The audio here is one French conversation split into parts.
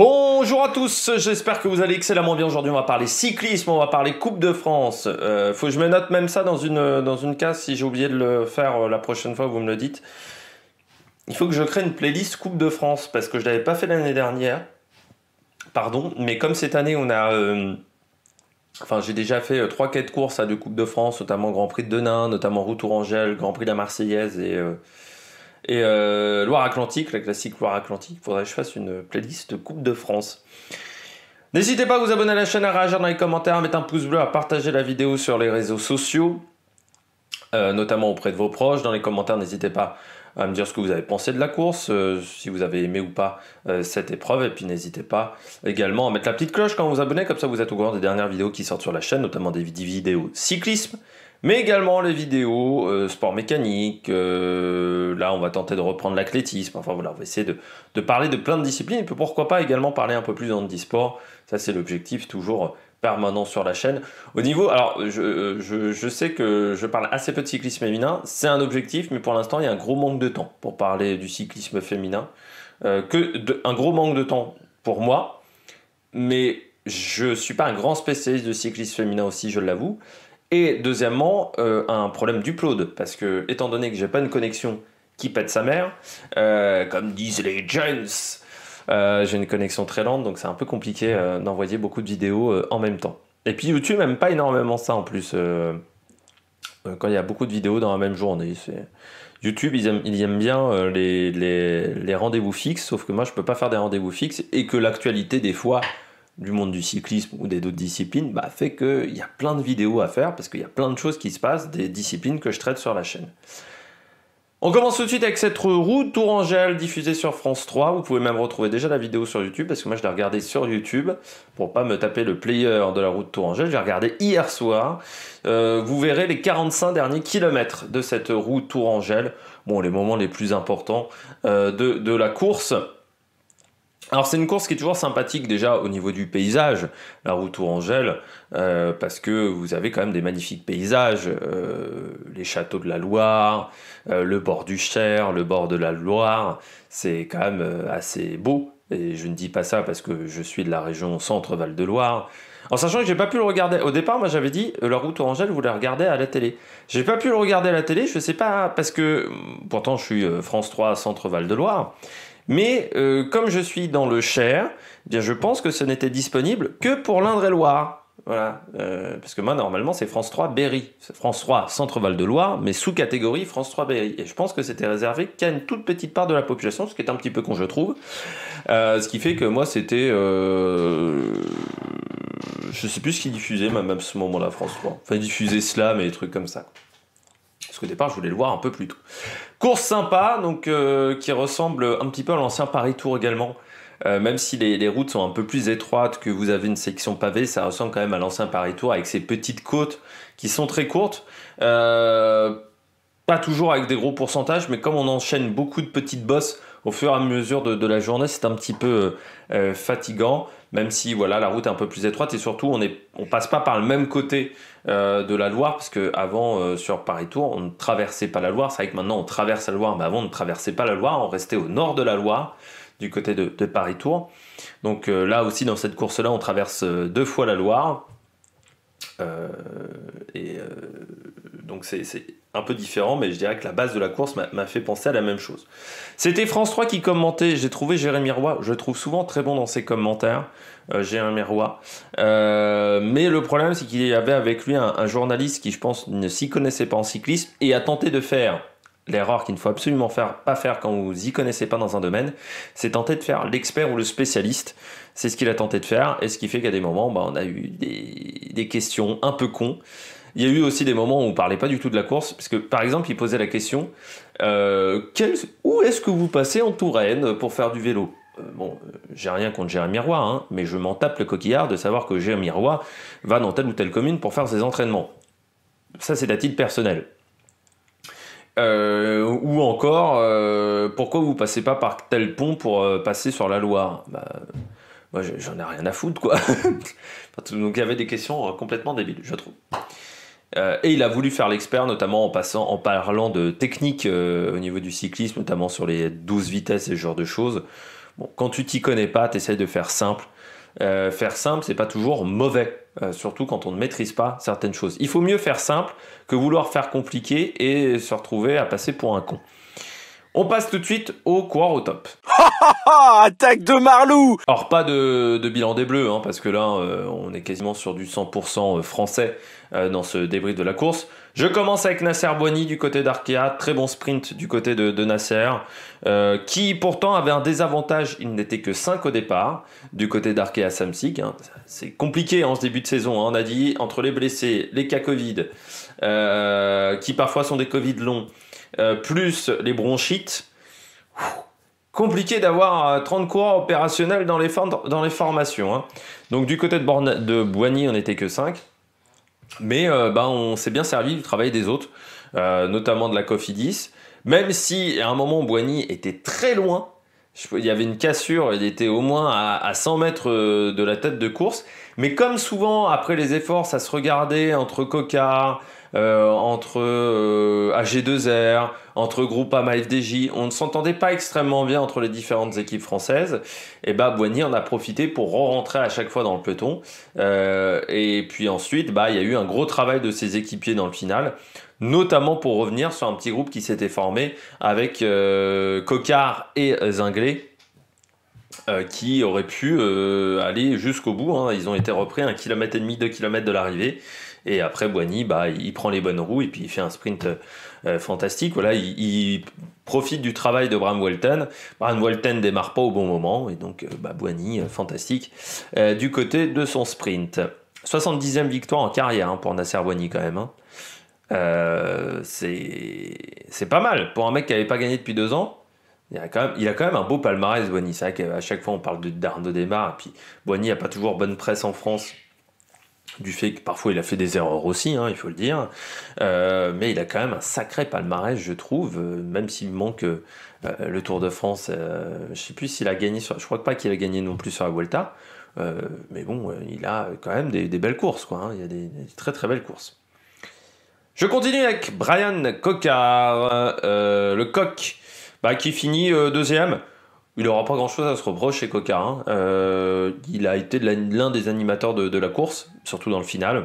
Bonjour à tous, j'espère que vous allez excellemment bien. Aujourd'hui, on va parler cyclisme, on va parler Coupe de France. Euh, faut que je me note même ça dans une, euh, dans une case si j'ai oublié de le faire euh, la prochaine fois, vous me le dites. Il faut que je crée une playlist Coupe de France parce que je ne l'avais pas fait l'année dernière. Pardon, mais comme cette année, on a. enfin, j'ai déjà fait trois quêtes courses à deux Coupe de France, notamment Grand Prix de Denain, notamment Route Angèle, Grand Prix de la Marseillaise et. Et euh, Loire-Atlantique, la classique Loire-Atlantique, faudrait que je fasse une playlist Coupe de France. N'hésitez pas à vous abonner à la chaîne, à réagir dans les commentaires, à mettre un pouce bleu, à partager la vidéo sur les réseaux sociaux, euh, notamment auprès de vos proches. Dans les commentaires, n'hésitez pas à me dire ce que vous avez pensé de la course, euh, si vous avez aimé ou pas cette épreuve. Et puis n'hésitez pas également à mettre la petite cloche quand vous vous abonnez, comme ça vous êtes au courant des dernières vidéos qui sortent sur la chaîne, notamment des vidéos cyclisme mais également les vidéos, euh, sport mécanique, euh, là on va tenter de reprendre l'athlétisme, enfin voilà, on va essayer de, parler de plein de disciplines, et pourquoi pas également parler un peu plus d'handisport, ça c'est l'objectif toujours permanent sur la chaîne. Au niveau, alors euh, je, sais que je parle assez peu de cyclisme féminin, c'est un objectif, mais pour l'instant il y a un gros manque de temps pour parler du cyclisme féminin, un gros manque de temps pour moi, mais je suis pas un grand spécialiste de cyclisme féminin aussi, je l'avoue, et deuxièmement, euh, un problème d'upload, parce que étant donné que j'ai pas une connexion qui pète sa mère, euh, comme disent les gens, euh, j'ai une connexion très lente, donc c'est un peu compliqué d'envoyer beaucoup de vidéos en même temps. Et puis YouTube n'aime pas énormément ça en plus, quand il y a beaucoup de vidéos dans la même journée. YouTube, ils aiment, ils aiment bien les, les, les rendez-vous fixes, sauf que moi, je peux pas faire des rendez-vous fixes et que l'actualité, des fois, du monde du cyclisme ou des d'autres disciplines, bah, fait qu'il y a plein de vidéos à faire parce qu'il y a plein de choses qui se passent, des disciplines que je traite sur la chaîne. On commence tout de suite avec cette roue Tourangelle diffusée sur France 3. Vous pouvez même retrouver déjà la vidéo sur YouTube parce que moi je l'ai regardée sur YouTube pour pas me taper le player de la route Tourangelle. J'ai regardé hier soir. Euh, vous verrez les 45 derniers kilomètres de cette roue Tourangelle. Bon, les moments les plus importants euh, de, de la course. Alors c'est une course qui est toujours sympathique déjà au niveau du paysage, la route Tourangelle, euh, parce que vous avez quand même des magnifiques paysages, euh, les châteaux de la Loire, euh, le bord du Cher, le bord de la Loire, c'est quand même assez beau. Et je ne dis pas ça parce que je suis de la région Centre-Val de Loire, en sachant que j'ai pas pu le regarder. Au départ, moi j'avais dit euh, La Route Orangelle, vous la regardez à la télé. J'ai pas pu le regarder à la télé, je sais pas, hein, parce que mm, pourtant je suis euh, France 3 Centre Val de Loire. Mais euh, comme je suis dans le Cher, eh bien je pense que ce n'était disponible que pour l'Indre-et-Loire. Voilà, parce que moi normalement c'est France 3 Berry, France 3 Centre Val de Loire, mais sous catégorie France 3 Berry. Et je pense que c'était réservé qu'à une toute petite part de la population, ce qui est un petit peu con je trouve. ce qui fait que moi c'était je sais plus ce qu'il diffusait, même à ce moment-là, François. Enfin, il Slam et des trucs comme ça. Parce qu'au départ, je voulais le voir un peu plus tôt. Course sympa, donc euh, qui ressemble un petit peu à l'ancien Paris Tour également. Euh, même si les, routes sont un peu plus étroites, que vous avez une section pavée, ça ressemble quand même à l'ancien Paris Tour avec ses petites côtes qui sont très courtes. Euh, pas toujours avec des gros pourcentages, mais comme on enchaîne beaucoup de petites bosses, au fur et à mesure de, la journée, c'est un petit peu euh, euh, fatigant, même si voilà la route est un peu plus étroite et surtout on ne passe pas par le même côté euh, de la Loire parce que avant sur Paris Tour on ne traversait pas la Loire. C'est vrai que maintenant on traverse la Loire, mais avant on ne traversait pas la Loire, on restait au nord de la Loire du côté de, de Paris Tour. Donc là aussi dans cette course là on traverse deux fois la Loire euh, et euh, donc c'est un peu différent, mais je dirais que la base de la course m'a fait penser à la même chose. C'était France 3 qui commentait, j'ai trouvé Jérémy Roy, je le trouve souvent très bon dans ses commentaires, euh, Jérémy Roy, mais le problème c'est qu'il y avait avec lui un, journaliste qui je pense ne s'y connaissait pas en cyclisme et a tenté de faire l'erreur qu'il ne faut absolument faire, pas faire quand vous y connaissez pas dans un domaine, c'est tenter de faire l'expert ou le spécialiste. C'est ce qu'il a tenté de faire et ce qui fait qu'à des moments, bah, on a eu des, questions un peu cons. Il y a eu aussi des moments où on parlait pas du tout de la course, parce que par exemple, il posait la question euh, où est-ce que vous passez en Touraine pour faire du vélo euh, bon, euh, j'ai rien contre Jérémy Roy, hein, mais je m'en tape le coquillard de savoir que Jérémy Roy va dans telle ou telle commune pour faire ses entraînements. Ça, c'est à titre personnel. Euh, ou encore, euh, pourquoi vous passez pas par tel pont pour euh, passer sur la Loire bah, Moi, j'en ai rien à foutre, quoi. Donc, il y avait des questions complètement débiles, je trouve. et il a voulu faire l'expert, notamment en, parlant de technique au niveau du cyclisme, notamment sur les 12 vitesses et ce genre de choses. quand tu t'y connais pas, tu essaies de faire simple. faire simple, c'est pas toujours mauvais. Euh, surtout quand on ne maîtrise pas certaines choses. Il faut mieux faire simple que vouloir faire compliqué et se retrouver à passer pour un con. On passe tout de suite au coureur au top. Attaque de Marlou Alors pas de, bilan des Bleus, hein, parce que là euh, on est quasiment sur du 100% euh, français euh, dans ce débrief de la course. Je commence avec Nasser Boigny du côté d'Arkea, très bon sprint du côté de, Nasser, qui pourtant avait un désavantage, il n'était que 5 au départ du côté d'Arkea Samsic. Hein. C'est compliqué en hein, ce début de saison, on a dit entre les blessés, les cas Covid, qui parfois sont des Covid longs. Euh, plus les bronchites. compliqué d'avoir 30 euh, coureurs opérationnels dans les, dans les formations. Hein. Donc du côté de, de Boigny, on n'était que 5. Mais euh, bah, on s'est bien servi du travail des autres, notamment de la Cofidis. Même si à un moment Boigny était très loin il y avait une cassure, il était au moins à, 100 mètres euh, de la tête de course. Mais comme souvent, après les efforts, ça se regardait entre Coca euh, entre euh, AG2R, entre Groupama FDJ. On ne s'entendait pas extrêmement bien entre les différentes équipes françaises. Et bah, Boigny en a profité pour re rentrer à chaque fois dans le peloton. et puis ensuite, bah, il y a eu un gros travail de ses équipiers dans le final notamment pour revenir sur un petit groupe qui s'était formé avec euh, Coquard et Zinglé. Euh, qui aurait pu euh, aller jusqu'au bout. Hein. Ils ont été repris un kilomètre et demi, deux kilomètres de l'arrivée. Et après, Boigny, bah, il prend les bonnes roues et puis il fait un sprint fantastique. Voilà, il, profite du travail de Bram Walton. Bram Walton démarre pas au bon moment. Et donc, bah, Boigny, fantastique, du côté de son sprint. 70e victoire en carrière hein, pour Nasser Boigny quand même. Hein. Euh, c'est pas mal. Pour un mec qui n'avait pas gagné depuis deux ans, il a quand même, un beau palmarès, Boigny. C'est vrai qu'à chaque fois, on parle d'Arnaud de, Desmar. Et puis, Boigny n'a pas toujours bonne presse en France du fait que parfois il a fait des erreurs aussi, hein, il faut le dire. Euh, mais il a quand même un sacré palmarès, je trouve, euh, même s'il manque le Tour de France. je sais plus s'il a gagné, sur, je crois pas qu'il a gagné non plus sur la Vuelta. mais bon, il a quand même des, belles courses, quoi. Hein. il y a des très très belles courses. Je continue avec Brian Cocard, euh, le coq, bah, qui finit euh, deuxième. Il n'aura pas grand-chose à se reprocher Coquard. Hein. Euh, il a été l'un des animateurs de, la course, surtout dans le final.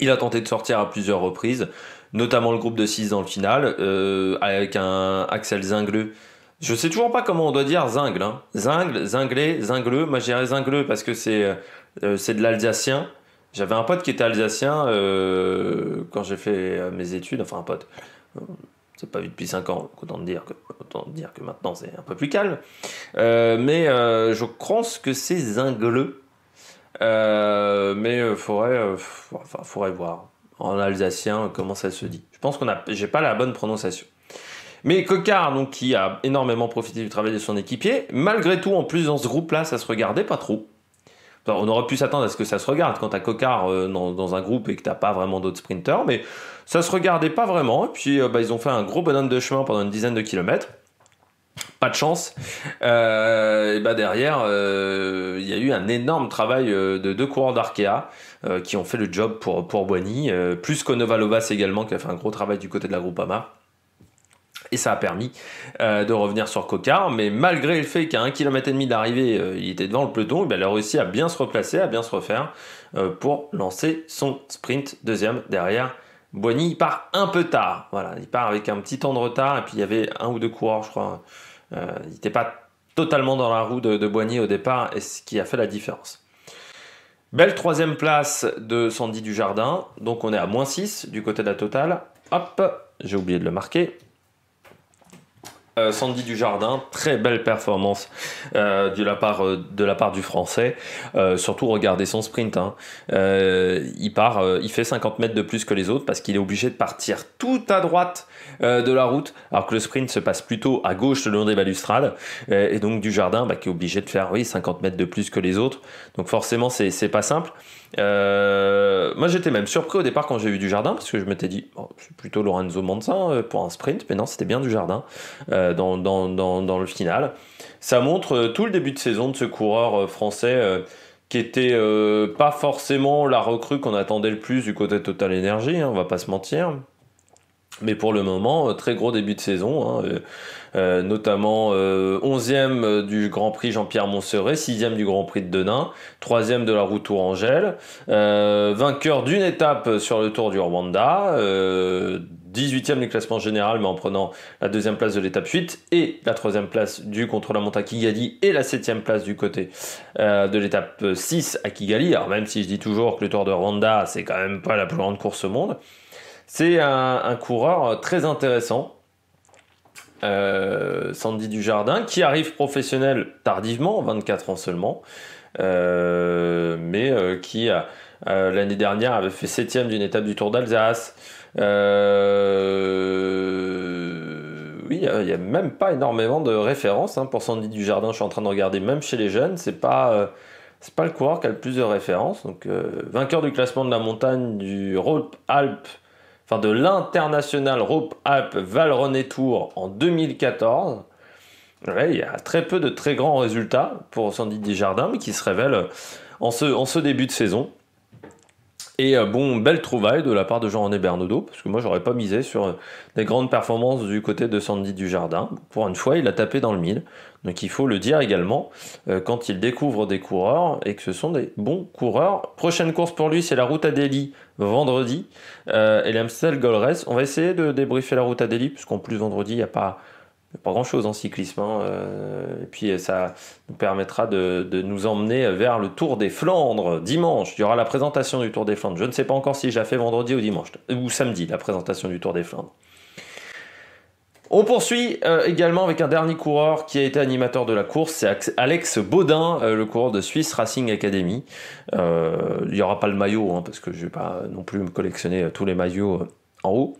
Il a tenté de sortir à plusieurs reprises, notamment le groupe de 6 dans le final, avec un Axel Zingleux. Je sais toujours pas comment on doit dire Zingle. Hein. Zingle, Zinglé, Zingleux. Moi, je dirais Zingleux parce que c'est de l'alsacien. J'avais un pote qui était alsacien euh, quand j'ai fait euh, mes études, enfin un pote. Euh, c'est pas vu depuis 5 ans, autant dire que, autant dire que maintenant c'est un peu plus calme. mais je pense que c'est zingleux. mais il faudrait, faudrait voir en alsacien comment ça se dit. Je pense qu'on a, j'ai pas la bonne prononciation. Mais Cocard, donc, qui a énormément profité du travail de son équipier, malgré tout, en plus, dans ce groupe-là, ça se regardait pas trop on aurait pu s'attendre à ce que ça se regarde quand t'as Cocard euh, dans, un groupe et que t'as pas vraiment d'autres sprinteurs, mais ça se regardait pas vraiment. Et puis euh, bah, ils ont fait un gros bonhomme de chemin pendant une dizaine de kilomètres. Pas de chance. Euh, et bah derrière, il y a eu un énorme travail de deux coureurs d'Arkea qui ont fait le job pour, pour Boigny, plus Konovalovas également qui a fait un gros travail du côté de la Groupama. Et ça a permis euh, de revenir sur Cocard, mais malgré le fait qu'à 1,5 km d'arrivée, euh, il était devant le peloton, eh ben, il a réussi à bien se replacer, à bien se refaire euh, pour lancer son sprint deuxième derrière Boigny. Il part un peu tard, voilà, il part avec un petit temps de retard, et puis il y avait un ou deux coureurs, je crois. il n'était pas totalement dans la roue de, de Boigny au départ, et ce qui a fait la différence. Belle troisième place de Sandy Dujardin, donc on est à moins 6 du côté de la totale. Hop, j'ai oublié de le marquer euh, du jardin, très belle performance euh, euh, de, la part, du Français. Euh, surtout, regardez son sprint. Hein. il part, il fait 50 mètres de plus que les autres parce qu'il est obligé de partir tout à droite de la route, alors que le sprint se passe plutôt à gauche le long des balustrades. et donc Dujardin, jardin, bah, qui est obligé de faire oui 50 mètres de plus que les autres. Donc forcément, c'est pas simple. moi, j'étais même surpris au départ quand j'ai vu Dujardin parce que je m'étais dit, c'est plutôt Lorenzo Manza pour un sprint, mais non, c'était bien du jardin. Euh, dans, le final. Ça montre euh, tout le début de saison de ce coureur euh, français qui était pas forcément la recrue qu'on attendait le plus du côté Total Energy, hein, on va pas se mentir. Mais pour le moment, très gros début de saison, hein, notamment 11e du Grand Prix Jean-Pierre Monseret, 6e du Grand Prix de Denain, 3e de la Route Tour Angèle, vainqueur d'une étape sur le Tour du Rwanda, 18e du classement général, mais en prenant la deuxième place de l'étape 8 et la troisième place du contre-la-montre à Kigali et la septième place du côté euh, de l'étape 6 à Kigali. Alors même si je dis toujours que le Tour de Rwanda, c'est quand même pas la plus grande course au monde, c'est un, coureur très intéressant. Euh, Sandy Dujardin, qui arrive professionnel tardivement, 24 ans seulement, euh, mais qui l'année dernière avait fait septième d'une étape du Tour d'Alsace, euh, oui, hein, il n'y a même pas énormément de références hein, pour Sandy du Jardin. Je suis en train de regarder, même chez les jeunes, c'est pas euh, c'est pas le coureur qui a le plus de références. Donc euh, vainqueur du classement de la montagne du Rope Alpe enfin de l'international Rope Alpe Val René Tour en 2014. il y a très peu de très grands résultats pour Sandy Jardin, mais qui se révèlent en ce début de saison. Et euh, bon, belle trouvaille de la part de Jean-René Bernaudot, parce que moi j'aurais pas misé sur euh, des grandes performances du côté de Sandy Dujardin. Pour une fois, il a tapé dans le mille. Donc il faut le dire également euh, quand il découvre des coureurs et que ce sont des bons coureurs. Prochaine course pour lui, c'est la route à Delhi vendredi et l'Amstel On va essayer de débriefer la route à Delhi, puisqu'en plus vendredi, il n'y a pas pas grand chose en cyclisme. Hein, euh, et puis euh, ça nous permettra de, nous emmener vers le Tour des Flandres dimanche. Il y aura la présentation du Tour des Flandres. Je ne sais pas encore si je la fais vendredi ou dimanche ou samedi la présentation du Tour des Flandres. On poursuit euh, également avec un dernier coureur qui a été animateur de la course, c'est Alex Baudin, le coureur de Swiss Racing Academy. il n'y aura pas le maillot, hein, parce que je ne vais pas non plus me collectionner tous les maillots en haut.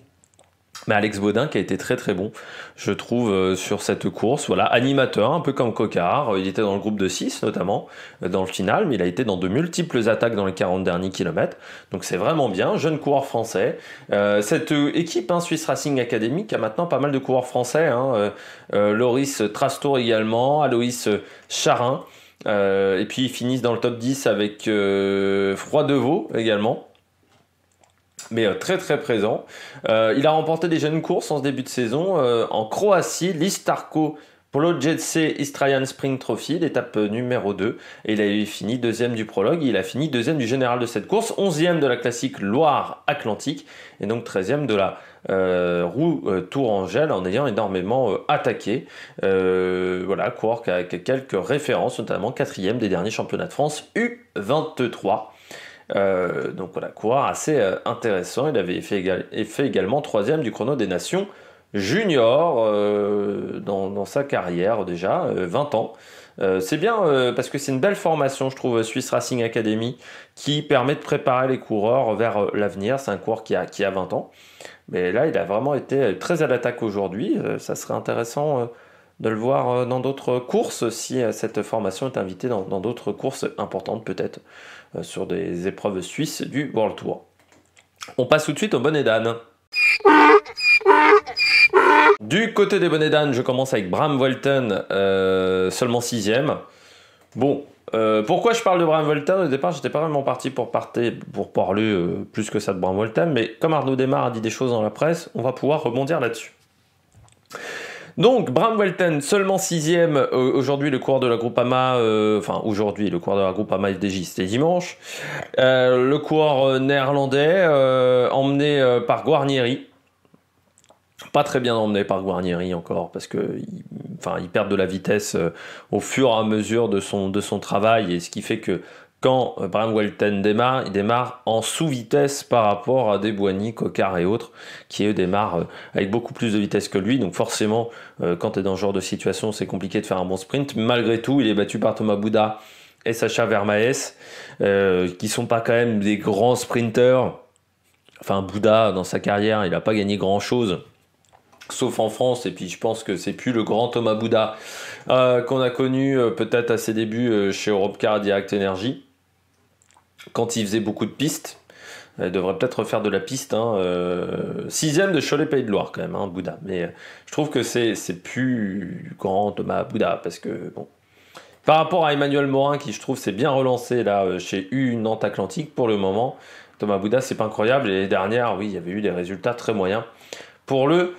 Mais Alex Baudin qui a été très très bon, je trouve, euh, sur cette course. Voilà, animateur, un peu comme Cocard. Il était dans le groupe de 6 notamment, euh, dans le final, mais il a été dans de multiples attaques dans les 40 derniers kilomètres. Donc c'est vraiment bien, jeune coureur français. Euh, cette équipe hein, Swiss Racing Academy qui a maintenant pas mal de coureurs français. Hein, Loris Trastour également, Aloïs Charin. et puis ils finissent dans le top 10 avec Froid Devaux également mais euh, très très présent. Euh, il a remporté des jeunes courses en ce début de saison euh, en Croatie, l'Istarco Polo C Istrajan Spring Trophy, l'étape numéro 2. Et il a fini deuxième du prologue, il a fini deuxième du général de cette course, onzième de la classique Loire-Atlantique, et donc treizième de la euh, roue euh, en ayant énormément attaqué. voilà, Quark avec quelques références, notamment quatrième des derniers championnats de France U23. Euh, donc voilà, coureur assez euh, intéressant. Il avait fait, également troisième du chrono des nations junior euh, dans, sa carrière déjà, 20 ans. c'est bien parce que c'est une belle formation, je trouve, Swiss Racing Academy, qui permet de préparer les coureurs vers l'avenir. C'est un coureur qui a, qui a 20 ans. Mais là, il a vraiment été très à l'attaque aujourd'hui. ça serait intéressant de le voir dans d'autres courses, si cette formation est invitée dans d'autres courses importantes peut-être. Euh, sur des épreuves suisses du World Tour. On passe tout de suite au bonnet d'âne. Du côté des bonnets d'âne, je commence avec Bram Volten, euh, seulement sixième. Bon, euh, pourquoi je parle de Bram Volten Au départ, j'étais pas vraiment parti pour, pour parler plus que ça de Bram Volten, mais comme Arnaud Demar a dit des choses dans la presse, on va pouvoir rebondir là-dessus. Donc, Bram Welten, seulement sixième. Euh, aujourd'hui, le coureur de la groupe AMA... Euh, enfin, aujourd'hui, le coureur de la Groupama FDJ, c'était dimanche. Euh, le coureur néerlandais, emmené par Guarnieri. Pas très bien emmené par Guarnieri encore, parce que enfin, il perd de la vitesse au fur et à mesure de son, de son travail, et ce qui fait que quand Bram euh, Brian démarre, il démarre en sous-vitesse par rapport à Desboigny, coquart et autres, qui eux démarrent euh, avec beaucoup plus de vitesse que lui. Donc forcément, euh, quand tu es dans ce genre de situation, c'est compliqué de faire un bon sprint. Malgré tout, il est battu par Thomas Bouda et Sacha Vermaes, qui sont pas quand même des grands sprinteurs. Enfin, Bouddha, dans sa carrière, il n'a pas gagné grand-chose sauf en France, et puis je pense que c'est plus le grand Thomas Bouddha qu'on a connu peut-être à ses débuts chez chez Car Direct Energy quand il faisait beaucoup de pistes. devrait peut-être refaire de la piste. Hein, euh, sixième de Cholet Pays de Loire quand même, hein, Bouddha. Mais euh, je trouve que c'est, plus grand Thomas Bouddha parce que bon. Par rapport à Emmanuel Morin qui je trouve s'est bien relancé là euh, chez U Nantes Atlantique pour le moment. Thomas Bouddha c'est pas incroyable. Et les dernières, oui, il y avait eu des résultats très moyens pour le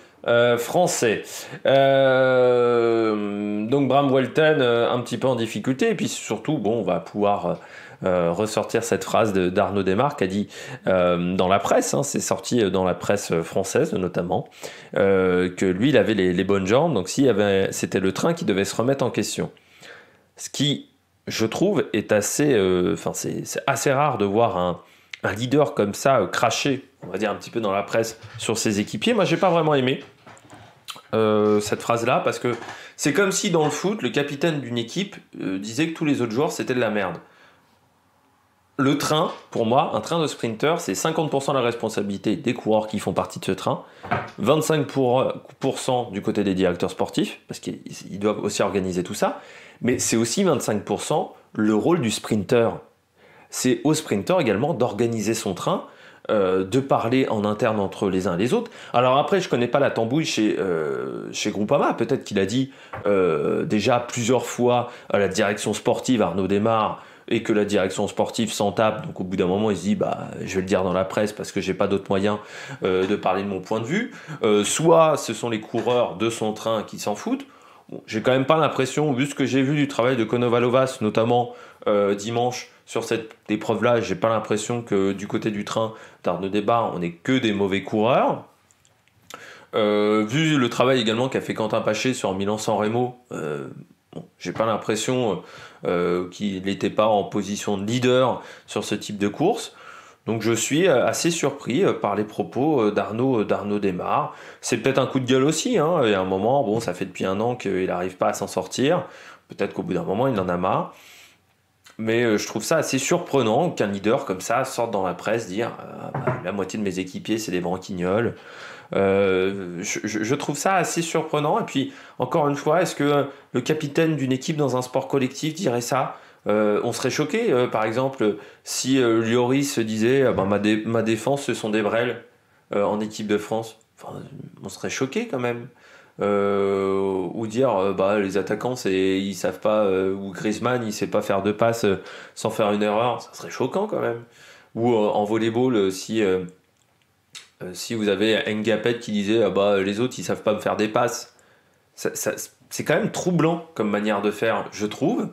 français. donc Bram Welten, un petit peu en difficulté et puis surtout bon on va pouvoir euh, ressortir cette phrase d'Arnaud Desmarques qui a dit euh, dans la presse, hein, c'est sorti euh, dans la presse française notamment, que lui il avait les, bonnes jambes, donc s'il avait, c'était le train qui devait se remettre en question. Ce qui, je trouve, est assez, enfin c'est, assez rare de voir un, leader comme ça cracher, on va dire un petit peu dans la presse sur ses équipiers. Moi j'ai pas vraiment aimé. cette phrase-là parce que c'est comme si dans le foot, le capitaine d'une équipe disait que tous les autres joueurs c'était de la merde le train, pour moi, un train de sprinter, c'est 50% de la responsabilité des coureurs qui font partie de ce train, 25% du côté des directeurs sportifs, parce qu'ils doivent aussi organiser tout ça, mais c'est aussi 25% le rôle du sprinter. C'est au sprinter également d'organiser son train, euh, de parler en interne entre les uns et les autres. Alors après, je connais pas la tambouille chez, euh, Groupama. Peut-être qu'il a dit euh, déjà plusieurs fois à la direction sportive, Arnaud Desmar, et que la direction sportive s'en tape. Donc au bout d'un moment, il se dit bah je vais le dire dans la presse parce que j'ai pas d'autre moyen euh, de parler de mon point de vue. Euh, soit ce sont les coureurs de son train qui s'en foutent. j'ai quand même pas l'impression, vu ce que j'ai vu du travail de Konovalovas, notamment euh, dimanche sur cette épreuve-là, j'ai pas l'impression que du côté du train d'Arnaud Débat, on n'est que des mauvais coureurs. vu le travail également qu'a fait Quentin Paché sur Milan-San Remo, j'ai pas l'impression euh, euh, qu'il n'était pas en position de leader sur ce type de course. Donc je suis euh, assez surpris par les propos d'Arnaud d'Arnaud Desmar. C'est peut-être un coup de gueule aussi. Il y a un moment, bon, ça fait depuis un an qu'il n'arrive pas à s'en sortir. Peut-être qu'au bout d'un moment, il en a marre. Mais euh, je trouve ça assez surprenant qu'un leader comme ça sorte dans la presse dire euh, ah bah, la moitié de mes équipiers, c'est des branquignoles. Euh, je, trouve ça assez surprenant. Et puis, encore une fois, est-ce que le capitaine d'une équipe dans un sport collectif dirait ça on serait choqué, par exemple, si Lloris se disait ah bah, ma, défense, ce sont des brels en équipe de France. on serait choqué quand même. Euh, ou dire euh, bah les attaquants c'est ils savent pas euh, ou Griezmann il sait pas faire de passe sans faire une erreur, ça serait choquant quand même. Ou en volleyball si si vous avez Engapet qui disait ah, bah les autres ils savent pas me faire des passes, c'est quand même troublant comme manière de faire, je trouve.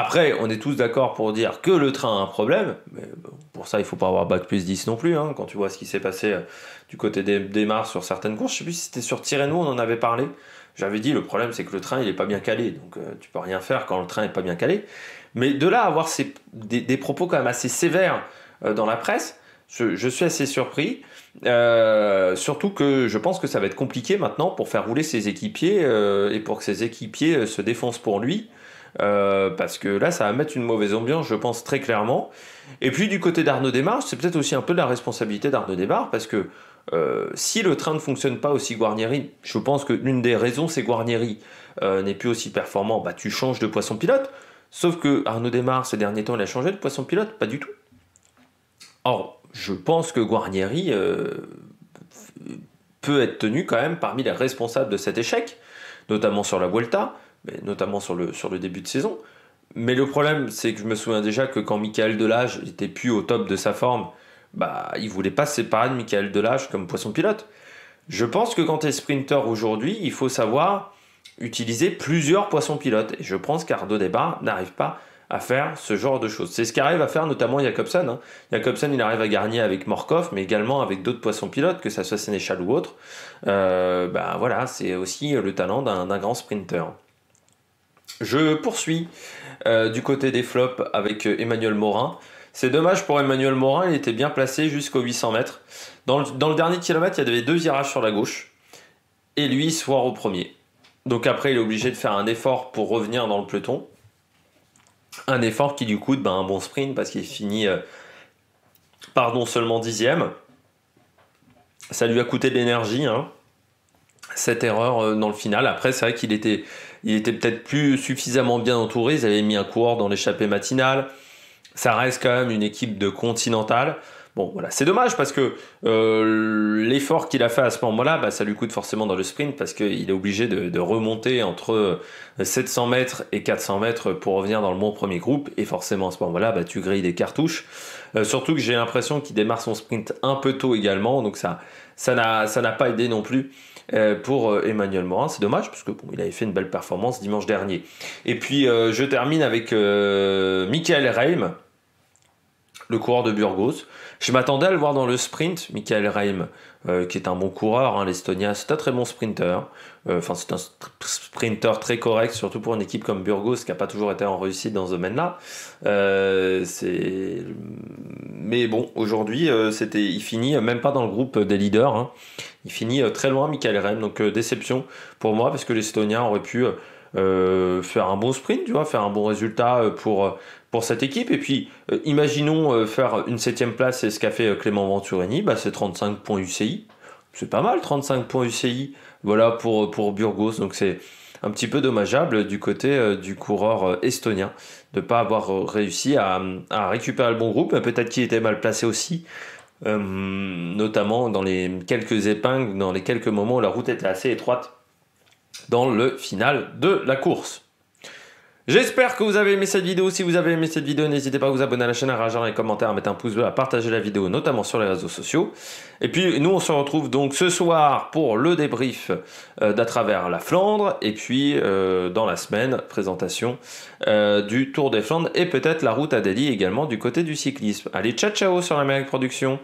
Après, on est tous d'accord pour dire que le train a un problème, mais pour ça, il faut pas avoir bac plus 10 non plus. Hein. quand tu vois ce qui s'est passé euh, du côté des, des Mars sur certaines courses, je sais plus si c'était sur Tirreno, on en avait parlé. J'avais dit le problème, c'est que le train, il est pas bien calé, donc tu euh, tu peux rien faire quand le train est pas bien calé. Mais de là avoir des, propos quand même assez sévères euh, dans la presse, je, suis assez surpris. surtout que je pense que ça va être compliqué maintenant pour faire rouler ses équipiers et pour que ses équipiers se défoncent pour lui euh, parce que là, ça va mettre une mauvaise ambiance, je pense très clairement. Et puis du côté d'Arnaud Desmarges, c'est peut-être aussi un peu de la responsabilité d'Arnaud Desmarges, parce que euh, si le train ne fonctionne pas aussi Guarnieri, je pense que l'une des raisons, c'est Guarnieri euh, n'est plus aussi performant, bah tu changes de poisson pilote. Sauf que Arnaud Desmarges, ces derniers temps, il a changé de poisson pilote, pas du tout. Or, je pense que Guarnieri peut être tenu quand même parmi les responsables de cet échec, notamment sur la Vuelta notamment sur le, sur le début de saison. Mais le problème, c'est que je me souviens déjà que quand Michael Delage était plus au top de sa forme, bah, il voulait pas se séparer de Michael Delage comme poisson pilote. Je pense que quand tu es sprinter aujourd'hui, il faut savoir utiliser plusieurs poissons pilotes. Et je pense qu'Ardo Debar n'arrive pas à faire ce genre de choses. C'est ce qu'arrive à faire notamment Jacobson. Hein. Jacobson, il arrive à gagner avec Morkov, mais également avec d'autres poissons pilotes, que ça soit Sénéchal ou autre. Euh, bah, voilà, c'est aussi le talent d'un grand sprinter. Je poursuis euh, du côté des flops avec euh, Emmanuel Morin. C'est dommage pour Emmanuel Morin, il était bien placé jusqu'aux 800 mètres. Dans le, dernier kilomètre, il y avait deux virages sur la gauche. Et lui, il soir au premier. Donc après, il est obligé de faire un effort pour revenir dans le peloton. Un effort qui lui coûte ben, un bon sprint parce qu'il finit, par euh, pardon, seulement dixième. Ça lui a coûté de l'énergie, hein. cette erreur dans le final. Après, c'est vrai qu'il était il était peut-être plus suffisamment bien entouré. Ils avait mis un coureur dans l'échappée matinale. Ça reste quand même une équipe de continental. Bon, voilà, c'est dommage parce que euh, l'effort qu'il a fait à ce moment-là, bah, ça lui coûte forcément dans le sprint parce qu'il est obligé de, remonter entre 700 euh, mètres et 400 mètres pour revenir dans le bon premier groupe. Et forcément, à ce moment-là, bah, tu grilles des cartouches. Euh, surtout que j'ai l'impression qu'il démarre son sprint un peu tôt également, donc ça, ça n'a pas aidé non plus euh, pour euh, Emmanuel Morin. C'est dommage parce que bon, il avait fait une belle performance dimanche dernier. Et puis euh, je termine avec Michael Reim le coureur de Burgos. Je m'attendais à le voir dans le sprint, Michael Reim, euh, qui est un bon coureur, l'Estonien, l'Estonia, c'est un très bon sprinter. Euh, enfin, c'est un sprinter très correct, surtout pour une équipe comme Burgos, qui n'a pas toujours été en réussite dans ce domaine-là. Euh, Mais bon, aujourd'hui, euh, c'était, il finit même pas dans le groupe des leaders. Hein. Il finit très loin, Michael Reim, donc déception pour moi, parce que l'Estonien aurait pu euh, faire un bon sprint, tu vois, faire un bon résultat euh, pour, euh, pour cette équipe. Et puis, imaginons faire une septième place, et ce qu'a fait Clément Venturini, bah, c'est 35 points UCI. C'est pas mal, 35 points UCI, voilà, pour, pour Burgos. Donc c'est un petit peu dommageable du côté du coureur estonien de ne pas avoir réussi à, à, récupérer le bon groupe. Peut-être qu'il était mal placé aussi, notamment dans les quelques épingles, dans les quelques moments où la route était assez étroite dans le final de la course. J'espère que vous avez aimé cette vidéo. Si vous avez aimé cette vidéo, n'hésitez pas à vous abonner à la chaîne, à rajouter un les à mettre un pouce bleu, à partager la vidéo, notamment sur les réseaux sociaux. Et puis, nous, on se retrouve donc ce soir pour le débrief euh, d'à travers la Flandre. Et puis, euh, dans la semaine, présentation euh, du Tour des Flandres et peut-être la route à Delhi également du côté du cyclisme. Allez, ciao, ciao sur la Production.